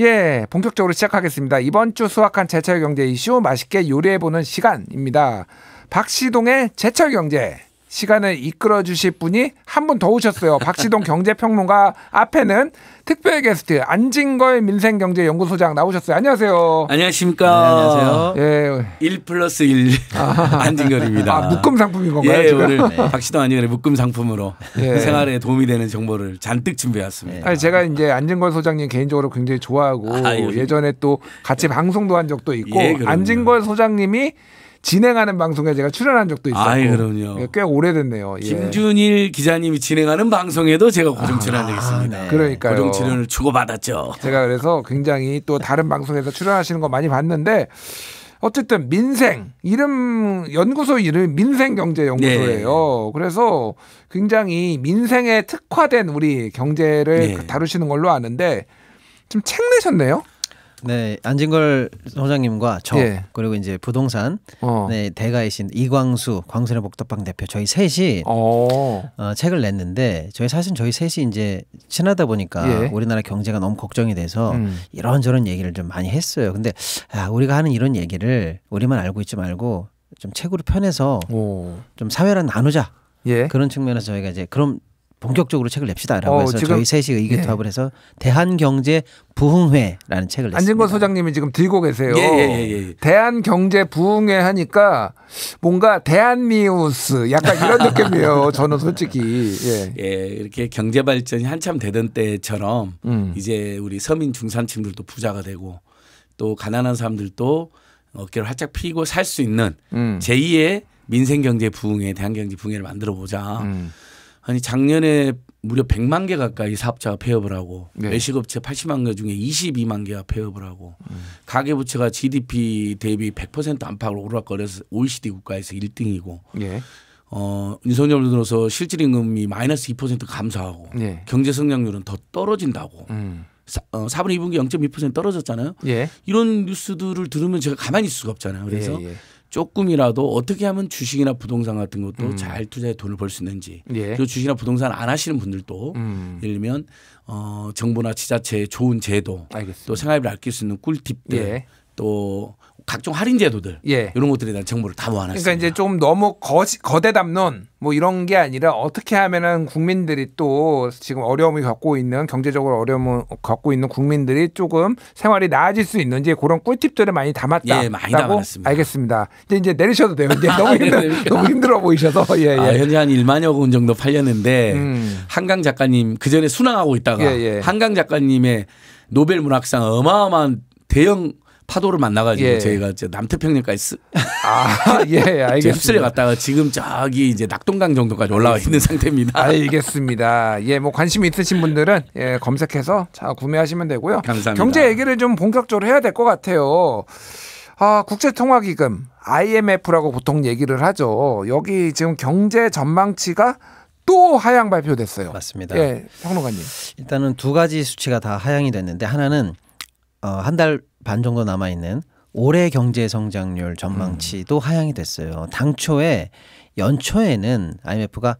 예, 본격적으로 시작하겠습니다. 이번 주 수확한 제철 경제 이슈 맛있게 요리해보는 시간입니다. 박시동의 제철 경제. 시간을 이끌어 주실 분이 한 분 더 오셨어요. 박시동 경제평론가 앞에는 특별 게스트 안진걸 민생경제연구소장 나오셨어요. 안녕하세요. 안녕하십니까. 네, 안녕하세요. 예. 1 플러스 1 아. 안진걸입니다. 아, 묶음 상품인 건가요? 예, 오늘 네. 박시동 안진걸의 묶음 상품으로 예. 생활에 도움이 되는 정보를 잔뜩 준비해왔습니다. 아니, 제가 이제 안진걸 소장님 개인적으로 굉장히 좋아하고 아, 예전에 또 같이 예. 방송도 한 적도 있고 예, 안진걸 소장님이 진행하는 방송에 제가 출연한 적도 있었고. 아 그럼요. 예, 꽤 오래됐네요. 예. 김준일 기자님이 진행하는 방송에도 제가 고정 아, 출연한 적 있습니다. 아, 네. 그러니까요. 고정 출연을 주고받았죠. 제가 그래서 굉장히 또 다른 방송에서 출연하시는 거 많이 봤는데 어쨌든 민생 이름 연구소 이름 민생경제연구소예요. 네. 그래서 굉장히 민생에 특화된 우리 경제를 네. 다루시는 걸로 아는데 지책 내셨네요. 네, 안진걸 소장님과 저 예. 그리고 이제 부동산 어. 네, 대가이신 이광수 광선의 복덕방 대표 저희 셋이 어, 어 책을 냈는데 저희 사실 저희 셋이 이제 친하다 보니까 예. 우리나라 경제가 너무 걱정이 돼서 음. 이런저런 얘기를 좀 많이 했어요. 근데 아, 우리가 하는 이런 얘기를 우리만 알고 있지 말고 좀 책으로 편해서 좀 사회랑 나누자. 예. 그런 측면에서 저희가 이제 그럼 본격적으로 책을 냅시다라고 어, 해서 저희 셋이 의기투합을 예. 해서 대한경제부흥회라는 책을 냈습니다. 안진권 소장님이 지금 들고 계세요. 예, 예, 예, 예. 대한경제부흥회 하니까 뭔가 대한뉴스 약간 이런 느낌이에요. 저는 솔직히 예. 예. 이렇게 경제 발전이 한참 되던 때처럼 음. 이제 우리 서민 중산층들도 부자가 되고 또 가난한 사람들도 어깨를 활짝 펴고 살 수 있는 음. 제2의 민생경제 부흥회 대한경제 부흥회를 만들어 보자. 음. 아니 작년에 무려 100만 개 가까이 사업자가 폐업을 하고 네. 외식업체 80만 개 중에 22만 개가 폐업을 하고 음. 가계부채가 GDP 대비 100% 안팎으로 오락거려서 OECD 국가에서 1등이고 예. 어, 윤석열 들어서 실질임금이 마이너스 2% 감소하고 예. 경제 성장률은 더 떨어진다고 음. 사, 어, 4분의 2분기 0.2% 떨어졌잖아요. 예. 이런 뉴스들을 들으면 제가 가만히 있을 수가 없잖아요. 그래서 예, 예. 조금이라도 어떻게 하면 주식이나 부동산 같은 것도 음. 잘 투자해 돈을 벌 수 있는지 예. 그리고 주식이나 부동산 안 하시는 분들도 음. 예를 들면 어, 정부나 지자체의 좋은 제도 알겠습니다. 또 생활비를 아낄 수 있는 꿀팁들 예. 또 각종 할인 제도들 예. 이런 것들에 대한 정보를 다 모아놨습니다. 그러니까 이제 좀 너무 거, 거대 담론 뭐 이런 게 아니라 어떻게 하면은 국민들이 또 지금 어려움을 겪고 있는 경제적으로 어려움을 겪고 있는 국민들이 조금 생활이 나아질 수 있는지 그런 꿀팁들을 많이 담았다. 예, 많이 담았습니다. 알겠습니다. 이제 이제 내리셔도 돼요. 이제 아, 너무 네, 힘들 너무 힘들어 보이셔서 예, 예. 아, 현재 한 1만여 권 정도 팔렸는데 음. 한강 작가님 그 전에 순항하고 있다가 예, 예. 한강 작가님의 노벨 문학상 어마어마한 대형 파도를 만나가지고 예. 저희가 이제 남태평양까지 쓰... 아, 예, 알겠습니다. 휩쓸려 갔다가 지금 저기 이제 낙동강 정도까지 올라와 있는 상태입니다. 알겠습니다. 예, 뭐 관심 있으신 분들은 예, 검색해서 자 구매하시면 되고요. 감사합니다. 경제 얘기를 좀 본격적으로 해야 될 것 같아요. 아, 국제통화기금 IMF라고 보통 얘기를 하죠. 여기 지금 경제 전망치가 또 하향 발표됐어요. 맞습니다. 예, 평론가님. 일단은 두 가지 수치가 다 하향이 됐는데 하나는 어, 한달 반 정도 남아 있는 올해 경제 성장률 전망치도 음. 하향이 됐어요. 당초에 연초에는 IMF가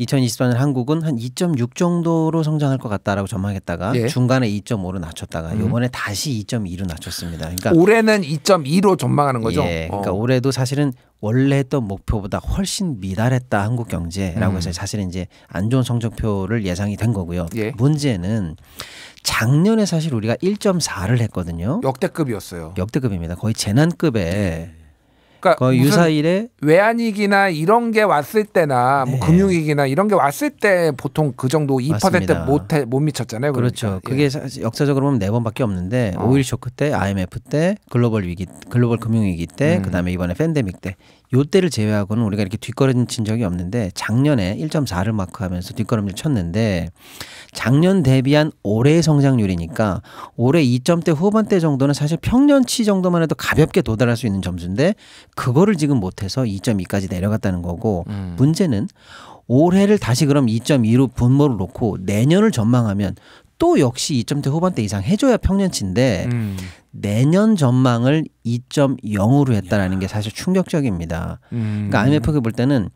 2024년 한국은 한 2.6 정도로 성장할 것 같다라고 전망했다가 예. 중간에 2.5로 낮췄다가 음. 이번에 다시 2.2로 낮췄습니다. 그러니까 올해는 2.2로 전망하는 거죠. 예, 그러니까 어. 올해도 사실은 원래 했던 목표보다 훨씬 미달했다 한국 경제라고 음. 해서 사실은 이제 안 좋은 성적표를 예상이 된 거고요. 예. 문제는 작년에 사실 우리가 1.4를 했거든요. 역대급이었어요. 역대급입니다. 거의 재난급에 예. 그러니까 그 유사일에 외환위기나 이런 게 왔을 때나 뭐 네. 뭐 금융위기나 이런 게 왔을 때 보통 그 정도 2%못못 못 미쳤잖아요. 그러니까. 그렇죠 예. 그게 예. 역사적으로 보면 네 번밖에 없는데 어. 5일 쇼크 때, IMF 때, 글로벌 위기, 글로벌 금융위기 때, 음. 그다음에 이번에 팬데믹 때 요때를 제외하고는 우리가 이렇게 뒷걸음친 적이 없는데 작년에 1.4를 마크하면서 뒷걸음을 쳤는데 작년 대비한 올해의 성장률이니까 올해 2점대 후반대 정도는 사실 평년치 정도만 해도 가볍게 도달할 수 있는 점수인데 그거를 지금 못해서 2.2까지 내려갔다는 거고 음. 문제는 올해를 다시 그럼 2.2로 분모를 놓고 내년을 전망하면 또 역시 2점대 후반대 이상 해줘야 평년치인데 음. 내년 전망을 2.0으로 했다라는 게 사실 충격적입니다. 그러니까 음. 그러니까 IMF가 볼 때는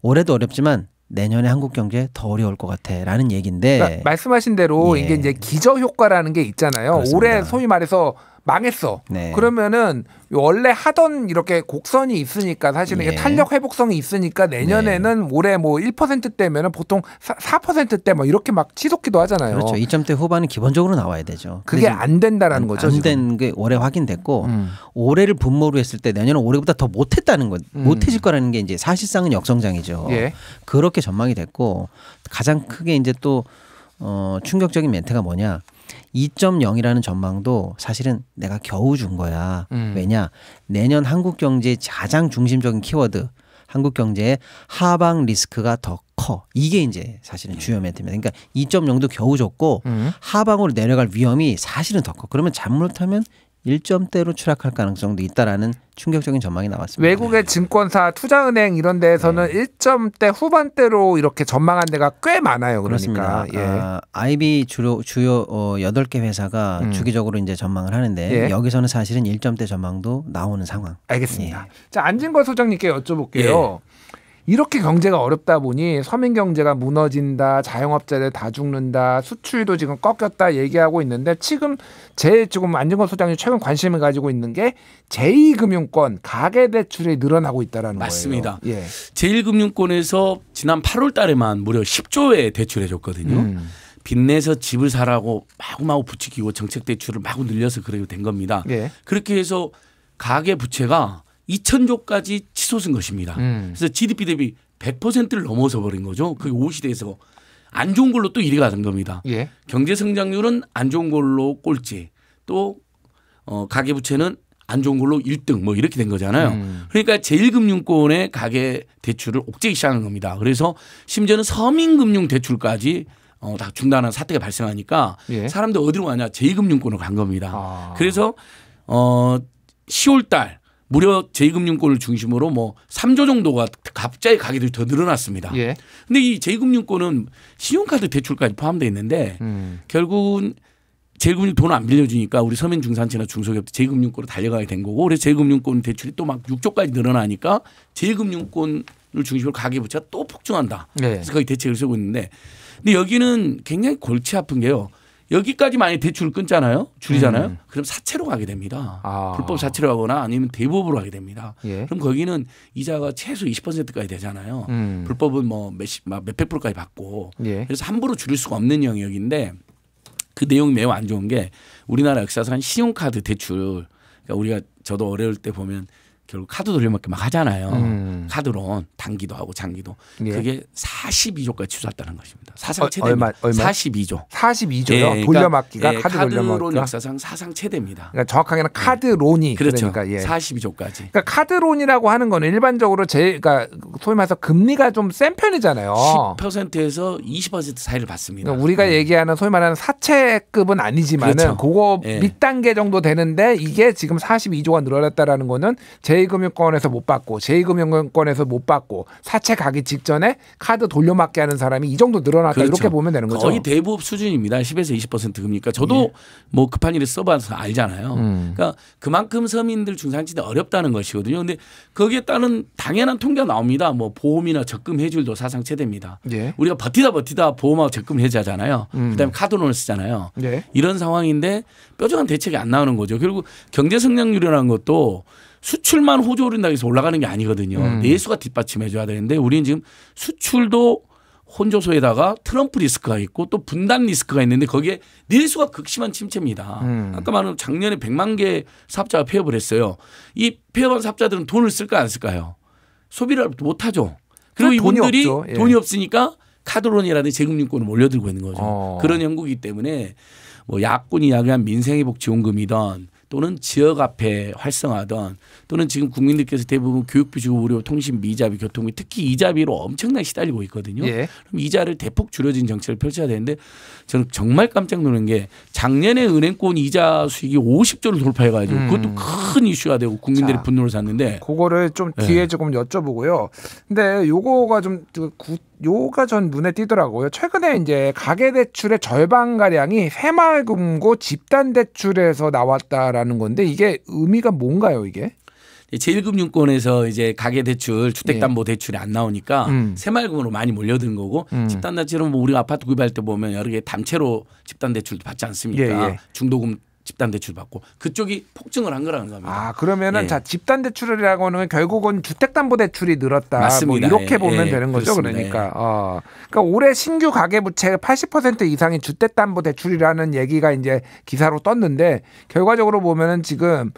올해도 어렵지만 내년에 한국 경제 더 어려울 것 같아라는 얘기인데 그러니까 말씀하신 대로 예. 이게 이제 기저 효과라는 게 있잖아요. 그렇습니다. 올해 소위 말해서 망했어. 네. 그러면은 원래 하던 이렇게 곡선이 있으니까 사실은 예. 탄력 회복성이 있으니까 내년에는 네. 올해 뭐 1%대면은 보통 4%대 뭐 이렇게 막 치솟기도 하잖아요. 그렇죠. 2점대 후반은 기본적으로 나와야 되죠. 그게 안 된다라는 음, 거죠. 안 된 게 올해 확인됐고 음. 올해를 분모로 했을 때 내년은 올해보다 더 못했다는 것, 음. 못해질 거라는 게 이제 사실상은 역성장이죠. 예. 그렇게 전망이 됐고 가장 크게 이제 또 어, 충격적인 멘트가 뭐냐. 2.0이라는 전망도 사실은 내가 겨우 준 거야. 음. 왜냐? 내년 한국 경제의 가장 중심적인 키워드 한국 경제의 하방 리스크가 더 커. 이게 이제 사실은 네. 주요 멘트입니다. 그러니까 2.0도 겨우 줬고 음. 하방으로 내려갈 위험이 사실은 더 커. 그러면 잘못하면 1점대로 추락할 가능성도 있다라는 충격적인 전망이 나왔습니다. 외국의 네. 증권사, 투자은행 이런 데에서는 네. 1점대 후반대로 이렇게 전망한 데가 꽤 많아요. 그러니까. 그렇습니다. 예. 아, IB 주요 주요 어, 8개 회사가 음. 주기적으로 이제 전망을 하는데 예. 여기서는 사실은 1점대 전망도 나오는 상황. 알겠습니다. 예. 자, 안진권 소장님께 여쭤볼게요. 예. 이렇게 경제가 어렵다 보니 서민 경제가 무너진다, 자영업자들 다 죽는다, 수출도 지금 꺾였다 얘기하고 있는데 지금 제 지금 안진건 소장님 최근 관심을 가지고 있는 게 제2금융권 가계 대출이 늘어나고 있다라는 맞습니다. 거예요. 맞습니다. 예. 제1금융권에서 지난 8월 달에만 무려 1 0조에 대출해 줬거든요. 음. 빚내서 집을 사라고 마구마구 부추기고 정책 대출을 마구 늘려서 그래도 된 겁니다. 예. 그렇게 해서 가계 부채가 2천조까지 치솟은 것입니다. 음. 그래서 GDP 대비 100%를 넘어서 버린 거죠. 그게 오시대에서 안 좋은 걸로 또 1위가 된 겁니다. 예. 경제 성장률은 안 좋은 걸로 꼴찌 또 어, 가계부채는 안 좋은 걸로 1등 뭐 이렇게 된 거잖아요. 음. 그러니까 제1금융권의 가계 대출을 옥죄기 시작한 겁니다. 그래서 심지어는 서민금융 대출까지 어, 다 중단한 사태가 발생하니까 예. 사람들 어디로 가냐 제2금융권으로 간 겁니다. 아. 그래서 어, 10월 달 무려 제2금융권을 중심으로 뭐 3조 정도가 갑자기 가격이 더 늘어났습니다. 예. 근데 이 제2금융권은 신용카드 대출까지 포함되어 있는데 음. 결국은 제2금융 돈안 빌려주니까 우리 서민 중산층이나 중소기업도 제2금융권으로 달려가게 된 거고 그래서 제2금융권 대출이 또 막 6조까지 늘어나니까 제2금융권을 중심으로 가계부채가 또 폭증한다. 예. 그래서 거기 대책을 쓰고 있는데 근데 여기는 굉장히 골치 아픈 게요. 여기까지 많이 대출을 끊잖아요. 줄이잖아요. 음. 그럼 사채로 가게 됩니다. 아. 불법 사채로 가거나 아니면 대법으로 가게 됩니다. 예. 그럼 거기는 이자가 최소 20%까지 되잖아요. 음. 불법은 뭐 몇십 몇백 프로까지 받고 예. 그래서 함부로 줄일 수가 없는 영역인데 그 내용이 매우 안 좋은 게 우리나라 역사상 신용카드 대출 그러니까 우리가 저도 어려울 때 보면 결국 카드 돌려막기 막 하잖아요. 음. 카드론 단기도 하고 장기도 예. 그게 42조까지 취소했다는 것입니다. 사상 최대 어, 얼마, 얼마? 42조. 42조요. 예, 그러니까, 돌려막기가 예, 카드 돌려막기 역사상 사상 최대입니다. 그러니까 정확하게는 예. 카드론이 그렇죠. 그러니까 예. 42조까지. 그러니까 카드론이라고 하는 거는 일반적으로 제 그러니까 소위 말해서 금리가 좀 센 편이잖아요. 10%에서 20% 사이를 받습니다. 그러니까 우리가 음. 얘기하는 소위 말하는 사채급은 아니지만은 그렇죠. 그거 예. 밑단계 정도 되는데 이게 지금 42조가 늘어났다라는 거는 제 제2금융권에서 못 받고 제2금융권에서 못 받고 사채 가기 직전에 카드 돌려막기 하는 사람이 이 정도 늘어났다 그렇죠. 이렇게 보면 되는 거죠. 거의 대부업 수준입니다. 10에서 20% 금리니까 저도 예. 뭐 급한 일에 써봐서 알잖아요. 음. 그러니까 그만큼 서민들 중산층이 어렵다는 것이거든요. 근데 거기에 따른 당연한 통계가 나옵니다. 뭐 보험이나 적금 해줄도 사상 최대입니다. 예. 우리가 버티다 버티다 보험하고 적금 해제하잖아요. 음. 그다음에 카드론을 쓰잖아요. 예. 이런 상황인데 뾰족한 대책이 안 나오는 거죠. 결국 경제 성장률이라는 것도 수출만 호조오른다고 해서 올라가는 게 아니거든요. 음. 내수가 뒷받침해 줘야 되는데 우리는 지금 수출도 혼조소에다가 트럼프 리스크가 있고 또 분단 리스크가 있는데 거기에 내수가 극심한 침체입니다. 음. 아까 말한 작년에 100만 개 사업자가 폐업을 했어요. 이 폐업한 사업자들은 돈을 쓸까 안 쓸까요? 소비를 못 하죠. 그리고 이분들이 돈이, 예. 돈이 없으니까 카드론이라는지 재금융권을 몰려들고 있는 거죠. 어. 그런 연구기 때문에 뭐 야권이 야기한 민생회복지원금이던 또는 지역 앞에 활성화하던 또는 지금 국민들께서 대부분 교육비 주고 의료 통신 미자비 교통비 특히 이자비로 엄청나게 시달리고 있거든요. 예. 그럼 이자를 대폭 줄여진 정책을 펼쳐야 되는데 저는 정말 깜짝 놀란 게 작년에 은행권 이자 수익이 50조를 돌파해 가지고 음. 그것도 큰 이슈가 되고 국민들의 분노를 샀는데 그거를 좀 예. 뒤에 예. 조금 여쭤보고요. 근데 요거가 좀 그 구, 요가 전 눈에 띄더라고요. 최근에 이제 가계 대출의 절반 가량이 새마을금고 집단 대출에서 나왔다라는 건데 이게 의미가 뭔가요, 이게? 제일금융권에서 이제 가계대출, 주택담보대출이 예. 안 나오니까 음. 새마을금으로 많이 몰려드는 거고 음. 집단대출은 뭐 우리가 아파트 구입할 때 보면 여러 개단체로 집단대출도 받지 않습니까? 예, 예. 중도금 집단 대출 받고 그쪽이 폭증을 한 거라는 겁니다. 아 그러면은 예. 자 집단 대출이라고 하는 결국은 주택담보대출이 늘었다. 뭐 맞습니다. 뭐 이렇게 예. 보면 예. 되는 거죠. 그렇습니다. 그러니까 예. 어 그러니까 올해 신규 가계부채 80% 이상이 주택담보대출이라는 얘기가 이제 기사로 떴는데 결과적으로 보면은 지금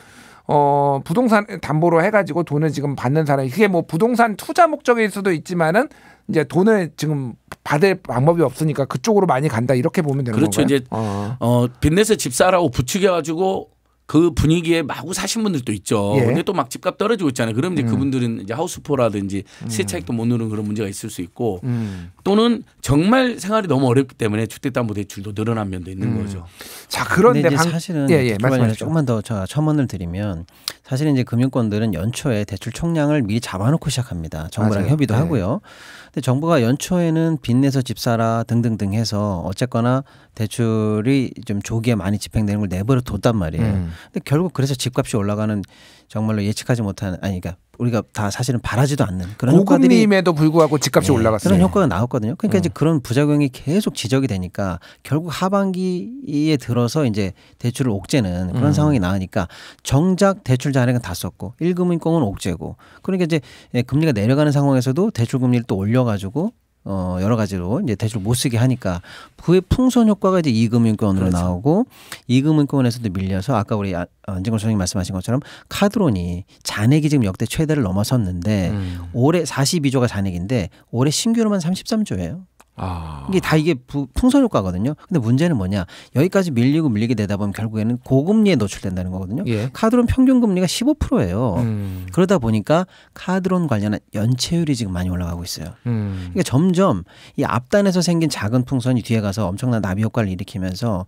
어 부동산 담보로 해가지고 돈을 지금 받는 사람이 그게 뭐 부동산 투자 목적일 수도 있지만은 이제 돈을 지금 받을 방법이 없으니까 그쪽으로 많이 간다 이렇게 보면 되는 거죠. 그렇죠. 건가요? 이제 어. 어 빚내서 집 사라고 부추겨가지고 그 분위기에 마구 사신 분들도 있죠. 예. 근데 또 막 집값 떨어지고 있잖아요. 그럼 이제 음. 그분들은 이제 하우스포라든지 음. 시차익도 못 누는 르 그런 문제가 있을 수 있고 음. 또는 정말 생활이 너무 어렵기 때문에 주택담보대출도 늘어난 면도 있는 음. 거죠. 자 그런데 방... 사실은 예, 예, 조금만 더 첨언을 드리면 사실은 이제 금융권들은 연초에 대출 총량을 미리 잡아놓고 시작합니다. 정부랑 맞아요. 협의도 네. 하고요. 근데 정부가 연초에는 빚내서 집사라 등등등 해서 어쨌거나 대출이 좀 조기에 많이 집행되는 걸 내버려 뒀단 말이에요. 음. 근데 결국 그래서 집값이 올라가는 정말로 예측하지 못한 아니 그러니까 우리가 다 사실은 바라지도 않는 그런 고금리임에도 불구하고 집값이 네, 올라갔어요. 그런 효과가 나왔거든요. 그러니까 음. 이제 그런 부작용이 계속 지적이 되니까 결국 하반기에 들어서 이제 대출을 옥죄는 그런 음. 상황이 나으니까 정작 대출 잔액은 다 썼고 일금융권은 옥죄고 그러니까 이제 예, 금리가 내려가는 상황에서도 대출 금리를 또 올려가지고 어 여러 가지로 이제 대출 못 쓰게 하니까 그의 풍선 효과가 이제 이금융권으로 그렇죠. 나오고 이금융권에서도 밀려서 아까 우리 아, 어, 안진걸 선생님 말씀하신 것처럼 카드론이 잔액이 지금 역대 최대를 넘어섰는데 음. 올해 42조가 잔액인데 올해 신규로만 33조예요. 아. 이게 다 이게 부, 풍선 효과거든요. 근데 문제는 뭐냐 여기까지 밀리고 밀리게 되다 보면 결국에는 고금리에 노출된다는 거거든요. 예. 카드론 평균 금리가 15%예요. 음. 그러다 보니까 카드론 관련한 연체율이 지금 많이 올라가고 있어요. 음. 그러니까 점점 이 앞단에서 생긴 작은 풍선이 뒤에 가서 엄청난 나비 효과를 일으키면서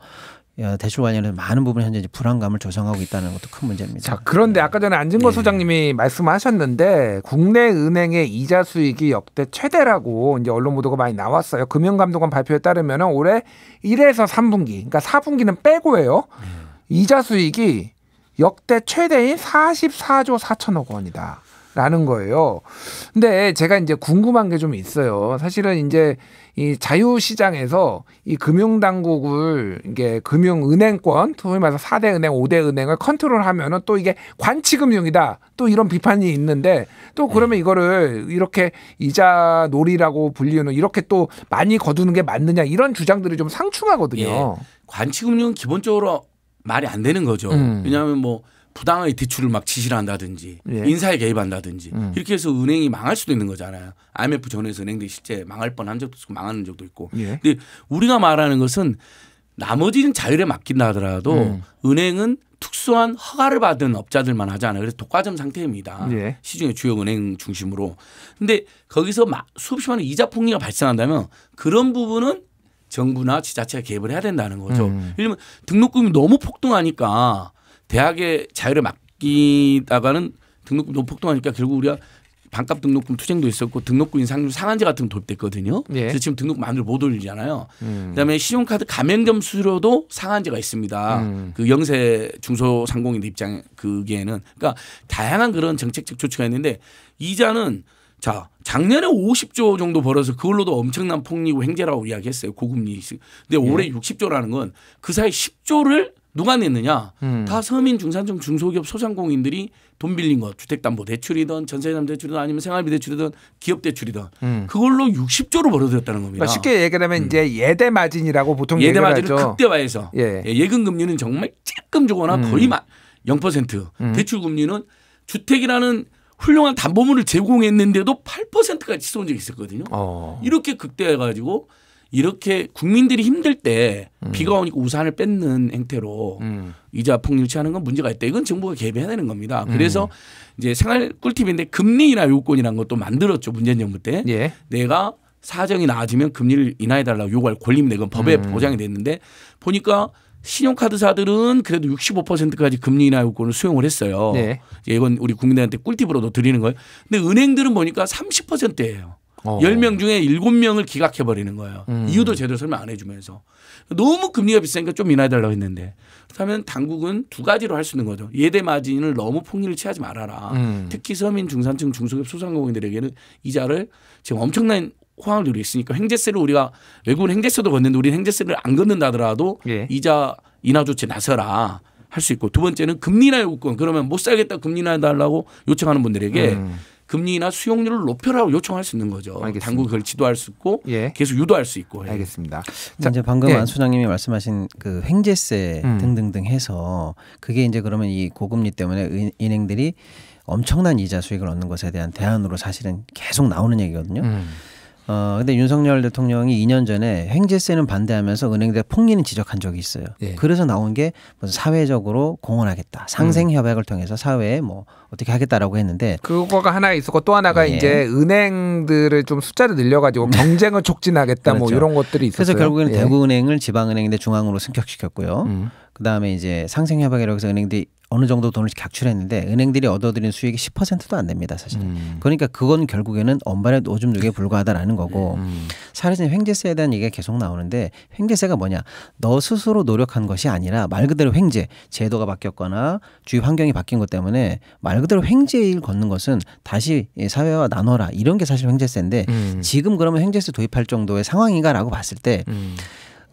대출 관련해 많은 부분이 현재 불안감을 조성하고 있다는 것도 큰 문제입니다. 자, 그런데 네. 아까 전에 안진거 예. 네. 소장님이 말씀하셨는데 국내 은행의 이자 수익이 역대 최대라고 이제 언론 보도가 많이 나왔어요. 금융감독원 발표에 따르면 올해 1에서 3분기, 그러니까 4분기는 빼고예요. 예. 이자 수익이 역대 최대인 44조 4천억 원이다. 라는 거예요. 근데 제가 이제 궁금한 게 좀 있어요. 사실은 이제 이 자유시장에서 이 금융당국을 이게 금융은행권, 소위 말해서 4대 은행, 5대 은행을 컨트롤하면은 또 이게 관치금융이다. 또 이런 비판이 있는데 또 그러면 네. 이거를 이렇게 이자 놀이라고 불리는 이렇게 또 많이 거두는 게 맞느냐 이런 주장들이 좀 상충하거든요. 예. 관치금융 은 기본적으로 말이 안 되는 거죠. 음. 왜냐하면 뭐 부당하게 대출을 막 지시를 한다든지 예. 인사에 개입한다든지 음. 이렇게 해서 은행이 망할 수도 있는 거잖아요. IMF 전에서 은행들이 실제 망할 뻔한 적도 있고 망하는 적도 있고. 예. 근데 우리가 말하는 것은 나머지는 자율에 맡긴다 하더라도 음. 은행은 특수한 허가를 받은 업자들만 하잖아요. 그래서 독과점 상태입니다. 예. 시중의 주요 은행 중심으로. 근데 거기서 수없이 많은 이자 폭리가 발생한다면 그런 부분은 정부나 지자체가 개입을 해야 된다는 거죠. 음. 왜냐면 등록금이 너무 폭등하니까 대학의 자유를 맡기다가는 등록금 도 폭등하니까 결국 우리가 반값 등록금 투쟁도 있었고 등록금 인상률 상한제 같은 거 도입됐거든요. 예. 그래서 지금 등록금 만들 못 올리잖아요. 음. 그다음에 신용카드 가맹점 수수료도 상한제가 있습니다. 음. 그 영세 중소상공인들 입장 그게는 그러니까 다양한 그런 정책적 조치가 있는데 이자는 자 작년에 50조 정도 벌어서 그걸로도 엄청난 폭리고 횡재라고 이야기했어요 고금리. 근데 올해 예. 60조라는 건 그 사이 10조를 누가 냈느냐? 음. 다 서민, 중산층, 중소기업, 소상공인들이 돈 빌린 거 주택담보대출이든 전세담대출이든 아니면 생활비대출이든 기업대출이든 음. 그걸로 6 0조로 벌어들였다는 겁니다. 그러니까 쉽게 얘기하면 음. 이제 예대 마진이라고 보통 예대 마진을 하죠. 극대화해서 예. 예. 예금 금리는 정말 조금 주거나 음. 거의 막 0%. 음. 대출 금리는 주택이라는 훌륭한 담보물을 제공했는데도 8%까지 치솟은 적이 있었거든요. 어. 이렇게 극대화해 가지고 이렇게 국민들이 힘들 때 음. 비가 오니까 우산을 뺏는 행태로 음. 이자 폭리치하는건 문제가 있다. 이건 정부가 개입해야 되는 겁니다. 그래서 음. 이제 생활 꿀팁인데 금리나 요건이라는 것도 만들었죠. 문재인 정부 때. 예. 내가 사정이 나아지면 금리를 인하해달라고 요구할 권리입니다. 이건 법에 음. 보장이 됐는데 보니까 신용카드사들은 그래도 65%까지 금리 인하 요건을 수용을 했어요. 네. 이건 우리 국민들한테 꿀팁으로도 드리는 거예요. 근데 은행들은 보니까 30%예요. 어. 10명 중에 7명을 기각해 버리는 거예요. 음. 이유도 제대로 설명 안 해주면서 너무 금리가 비싸니까 좀 인하해 달라고 했는데 그렇다면 당국은 두 가지로 할 수 있는 거죠. 예대 마진을 너무 폭리를 취하지 말아라. 음. 특히 서민 중산층 중소기업 소상공인들에게는 이자를 지금 엄청난 호황을 누리고 있으니까 행재세를 우리가 외국은 행재세도 걷는데 우리는 횡재세를 안 걷는다 하더라도 예. 이자 인하 조치 나서라. 할 수 있고 두 번째는 금리나 요구권 그러면 못 살겠다 금리나 해달라고 요청하는 분들에게 음. 금리나 수용률을 높여라고 요청할 수 있는 거죠. 알겠습니다. 당국 그걸 지도할 수 있고 예. 계속 유도할 수 있고. 예. 알겠습니다. 자, 이제 방금 예. 안 소장님이 말씀하신 그 횡재세 음. 등등등 해서 그게 이제 그러면 이 고금리 때문에 은행들이 엄청난 이자 수익을 얻는 것에 대한 대안으로 사실은 계속 나오는 얘기거든요. 음. 어, 근데 윤석열 대통령이 2년 전에 행재세는 반대하면서 은행들 폭리는 지적한 적이 있어요. 예. 그래서 나온 게 무슨 사회적으로 공헌하겠다. 상생 음. 협약을 통해서 사회에 뭐 어떻게 하겠다라고 했는데 그거가 하나 있었고 또 하나가 예. 이제 은행들을 좀 숫자를 늘려가지고 네. 경쟁을 촉진하겠다 뭐 그렇죠. 뭐 이런 것들이 있었어요. 그래서 결국에는 예. 대구은행을 지방은행인데 중앙으로 승격시켰고요. 음. 그다음에 이제 상생 협약이라고 해서 은행들이 어느 정도 돈을 각출했는데 은행들이 얻어들인 수익이 10%도 안 됩니다, 사실. 음. 그러니까 그건 결국에는 언발의 오줌 누에 불과하다라는 거고 음, 음. 사실은 횡재세에 대한 얘기가 계속 나오는데 횡재세가 뭐냐? 너 스스로 노력한 것이 아니라 말 그대로 횡재 제도가 바뀌었거나 주위 환경이 바뀐 것 때문에 말 그대로 횡재일 걷는 것은 다시 사회와 나눠라 이런 게 사실 횡재세인데 음. 지금 그러면 횡재세 도입할 정도의 상황인가라고 봤을 때. 음.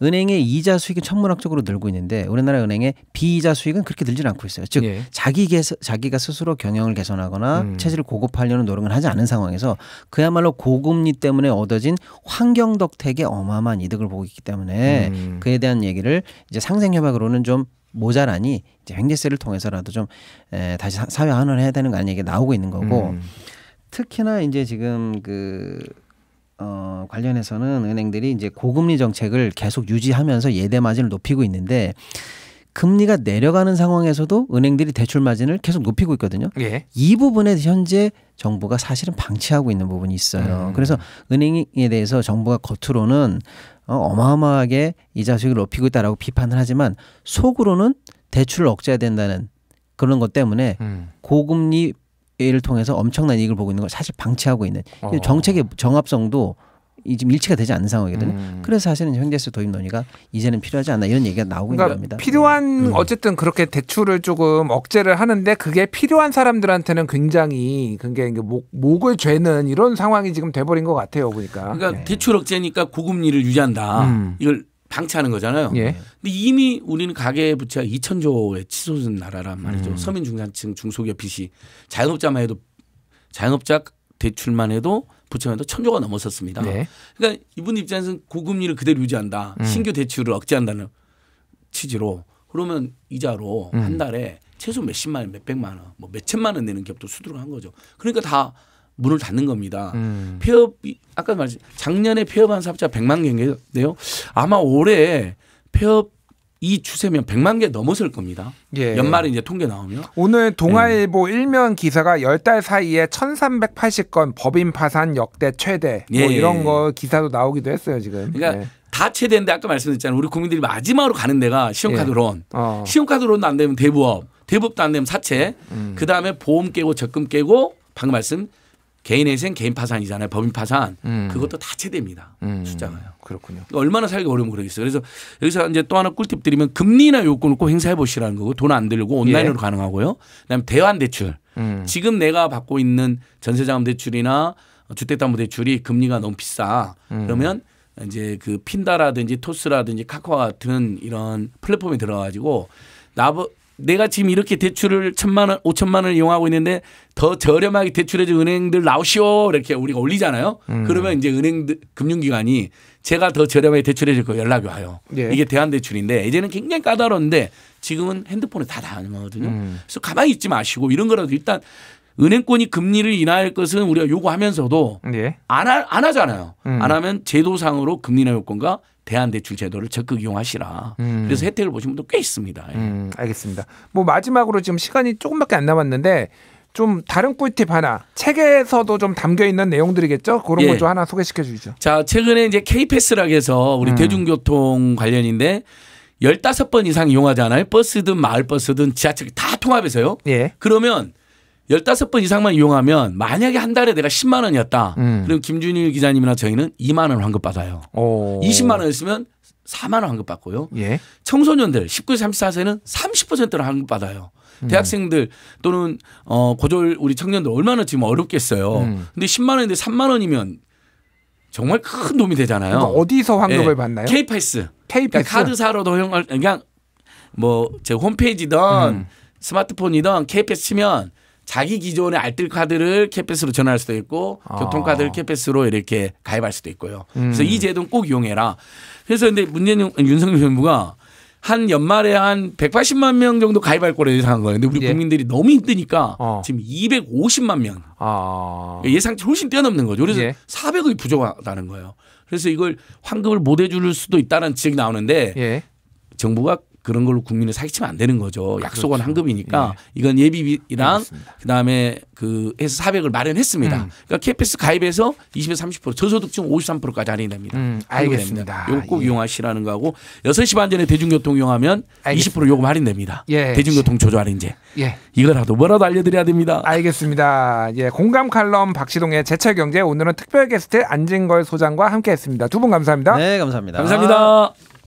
은행의 이자 수익이 천문학적으로 늘고 있는데 우리나라 은행의 비이자 수익은 그렇게 늘지는 않고 있어요. 즉 예. 자기 개서, 자기가 스스로 경영을 개선하거나 음. 체질을 고급하려는 노력을 하지 않은 상황에서 그야말로 고금리 때문에 얻어진 환경 덕택의 어마어마한 이득을 보고 있기 때문에 음. 그에 대한 얘기를 이제 상생 협약으로는 좀 모자라니 이제 횡재세를 통해서라도 좀 에, 다시 사회 환원해야 되는 거 아니냐 이게 나오고 있는 거고 음. 특히나 이제 지금 그 어, 관련해서는 은행들이 이제 고금리 정책을 계속 유지하면서 예대 마진을 높이고 있는데 금리가 내려가는 상황에서도 은행들이 대출 마진을 계속 높이고 있거든요. 예. 이 부분에 현재 정부가 사실은 방치하고 있는 부분이 있어요. 음. 그래서 은행에 대해서 정부가 겉으로는 어, 어마어마하게 이자 수익을 높이고 있다라고 비판을 하지만 속으로는 대출을 억제해야 된다는 그런 것 때문에 음. 고금리 이를 통해서 엄청난 이익을 보고 있는 걸 사실 방치하고 있는 어. 정책의 정합성도 이 지금 일치가 되지 않는 상황이거든요. 음. 그래서 사실은 현대세 도입 논의가 이제는 필요하지 않나 이런 얘기가 나오고 그러니까 있는 겁니다. 필요한 음. 음. 어쨌든 그렇게 대출을 조금 억제를 하는데 그게 필요한 사람들한테는 굉장히 그게 목, 목을 죄는 이런 상황이 지금 돼버린 것 같아요 보니까. 그러니까 네. 대출 억제니까 고금리를 유지한다. 음. 이걸 방치하는 거잖아요. 예. 근데 이미 우리는 가계 부채가 2천조에 치솟은 나라란 말이죠. 음. 서민 중산층 중소기업 빚이 자영업자만 해도 자영업자 대출만 해도 부채만 해도 천조가 넘었었습니다. 네. 그러니까 이분 입장에서는 고금리를 그대로 유지한다. 음. 신규 대출을 억제한다는 취지로 그러면 이자로 음. 한 달에 최소 몇십만 원, 몇백만 원, 뭐 몇천만 원 내는 기업도 수두룩한 거죠. 그러니까 다 문을 닫는 겁니다. 음. 폐업이 아까 말했 작년에 폐업한 사업자 100만 개인데요. 아마 올해 폐업 이 추세면 100만 개넘었을 겁니다. 예. 연말에 이제 통계 나오면. 오늘 동아일보 예. 일면 기사가 10달 사이에 1380건 법인 파산 역대 최대 뭐 예. 뭐 이런 거 기사도 나오기도 했어요, 지금. 그러니까 예. 다 최대인데 아까 말씀드렸잖아요. 우리 국민들이 마지막으로 가는 데가 신용카드론. 예. 어. 신용카드론도 안 되면 대부업, 대부업도 안 되면 사채. 음. 그다음에 보험 깨고 적금 깨고 방금 말씀 개인 회생, 개인 파산이잖아요. 법인 파산. 음. 그것도 다체됩니다. 음. 숫자가요. 그렇군요. 얼마나 살기 어려운 그러겠어요. 그래서 여기서 이제 또 하나 꿀팁 드리면 금리나 요건을 꼭 행사해 보시라는 거고 돈 안 들고 온라인으로 예. 가능하고요. 그다음에 대환 대출. 음. 지금 내가 받고 있는 전세자금 대출이나 주택담보 대출이 금리가 너무 비싸. 음. 그러면 이제 그 핀다라든지 토스라든지 카카오 같은 이런 플랫폼에 들어가지고 나부 내가 지금 이렇게 대출을 천만 원, 오천만 원을 이용하고 있는데 더 저렴하게 대출해준 은행들 나오시오 이렇게 우리가 올리잖아요. 음. 그러면 이제 은행 금융기관이 제가 더 저렴하게 대출해줄 거 연락이 와요. 예. 이게 대한대출인데 이제는 굉장히 까다로운데 지금은 핸드폰에 다 나오거든요. 음. 그래서 가만히 있지 마시고 이런 거라도 일단 은행권이 금리를 인하할 것은 우리가 요구하면서도 예. 안, 하, 안 하잖아요. 음. 안 하면 제도상으로 금리나 요건과 대한대출 제도를 적극 이용하시라. 음. 그래서 혜택을 보신 분도 꽤 있습니다. 예. 음, 알겠습니다. 뭐 마지막으로 지금 시간이 조금밖에 안 남았는데 좀 다른 꿀팁 하나 책에서도 좀 담겨 있는 내용들이겠죠 그런 예. 걸좀 하나 소개시켜 주시죠 자 최근에 이제 케이패스라고 e 해서 우리 음. 대중교통 관련인데 열다섯 번 이상 이용하잖아요 버스든 마을버스든 지하철 다 통합해서요 예. 그러면 열다섯 번 이상만 이용하면 만약에 한 달에 내가 십만 원이었다. 음. 그럼 김준일 기자님이나 저희는 이만원 환급 받아요. 이십만 원이었으면 사만원 환급 받고요. 예. 청소년들 십구 삼십사 세는 삼십 퍼센트를 환급 받아요. 음. 대학생들 또는 어 고졸 우리 청년들 얼마나 지금 어렵겠어요. 음. 근데 십만 원인데 삼만 원이면 정말 큰 도움이 되잖아요. 어디서 환급을 예. 받나요? K패스. K패스. 그러니까 카드사로도 허 그냥 그러니까 뭐제 홈페이지든 음. 스마트폰이든 K패스 치면 자기 기존의 알뜰 카드를 캐패스로 전환할 수도 있고 아. 교통카드를 캐패스로 이렇게 가입할 수도 있고요. 음. 그래서 이 제도는 꼭 이용해라. 그래서 근데 문재인 윤석열 정부가 한 연말에 한 180만 명 정도 가입할 거라 예상한 거예요. 근데 우리 예. 국민들이 너무 힘드니까 어. 지금 250만 명 아. 예상치 훨씬 뛰어넘는 거죠. 그래서 예. 4 0 0이 부족하다는 거예요. 그래서 이걸 환급을 못 해줄 수도 있다는 지적이 나오는데 예. 정부가 그런 걸로 국민을 사기치면 안 되는 거죠. 그렇죠. 약속은 그렇죠. 한급이니까 예. 이건 예비비랑 그다음에 그 해서 400을 마련했습니다. 음. 그러니까 KPS 가입해서 20에서 30% 저소득층 53%까지 할인됩니다. 음, 알겠습니다. 요거 꼭 예. 이용하시라는 거하고 6시 반 전에 대중교통 이용하면 알겠습니다. 20% 요금 할인됩니다. 예. 대중교통 조조 할인제. 예. 이거라도 뭐라도 알려드려야 됩니다. 알겠습니다. 예, 공감 칼럼 박시동의 제철경제 오늘은 특별 게스트 안진걸 소장과 함께했습니다. 두 분 감사합니다. 네, 감사합니다. 감사합니다.